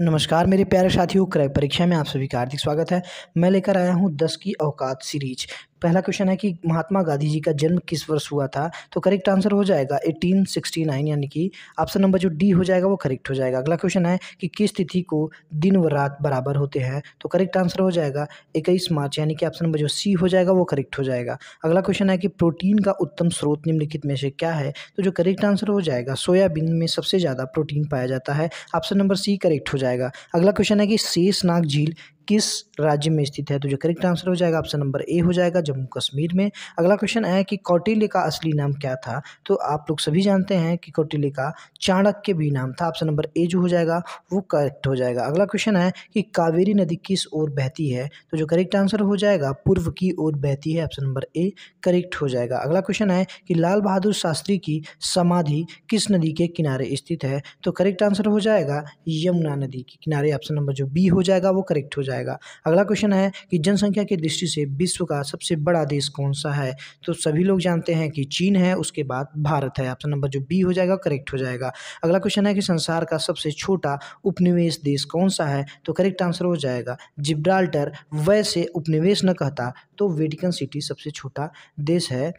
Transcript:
नमस्कार मेरे प्यारे साथियों क्रय परीक्षा में आप सभी का हार्दिक स्वागत है मैं लेकर आया हूँ दस की औकात सीरीज पहला क्वेश्चन है कि महात्मा गांधी जी का जन्म किस वर्ष हुआ था तो करेक्ट आंसर हो जाएगा 1869 यानी कि ऑप्शन नंबर जो डी हो जाएगा वो करेक्ट हो जाएगा अगला क्वेश्चन है कि किस तिथि को दिन व रात बराबर होते हैं तो करेक्ट आंसर हो जाएगा इक्कीस मार्च यानी कि ऑप्शन नंबर जो सी हो जाएगा वो करेक्ट हो जाएगा अगला क्वेश्चन है कि प्रोटीन का उत्तम स्रोत निम्नलिखित में से क्या है तो जो करेक्ट आंसर हो जाएगा सोयाबीन में सबसे ज़्यादा प्रोटीन पाया जाता है ऑप्शन नंबर सी करेक्ट हो जाएगा अगला क्वेश्चन है कि शेषनाग झील किस राज्य में स्थित है तो जो करेक्ट आंसर हो जाएगा ऑप्शन नंबर ए हो जाएगा जम्मू कश्मीर में अगला क्वेश्चन है कि कौटिल्य का असली नाम क्या था तो आप लोग सभी जानते हैं कि कौटिल्य का चाणक्य भी नाम था ऑप्शन नंबर ए जो हो जाएगा वो करेक्ट हो जाएगा अगला क्वेश्चन है कि कावेरी नदी किस ओर बहती है तो जो करेक्ट आंसर हो जाएगा पूर्व की ओर बहती है ऑप्शन नंबर ए करेक्ट हो जाएगा अगला क्वेश्चन है कि लाल बहादुर शास्त्री की समाधि किस नदी के किनारे स्थित है तो करेक्ट आंसर हो जाएगा यमुना नदी के किनारे ऑप्शन नंबर जो बी हो जाएगा वो करेक्ट हो जाएगा जाएगा अगला क्वेश्चन है कि जनसंख्या की दृष्टि से विश्व का सबसे बड़ा देश कौन सा है तो सभी लोग जानते हैं कि चीन है उसके बाद भारत है ऑप्शन नंबर जो बी हो जाएगा करेक्ट हो जाएगा अगला क्वेश्चन है कि संसार का सबसे छोटा उपनिवेश देश कौन सा है तो करेक्ट आंसर हो जाएगा जिब्राल्टर वैसे उपनिवेश न कहता तो वेटिकन सिटी सबसे छोटा देश है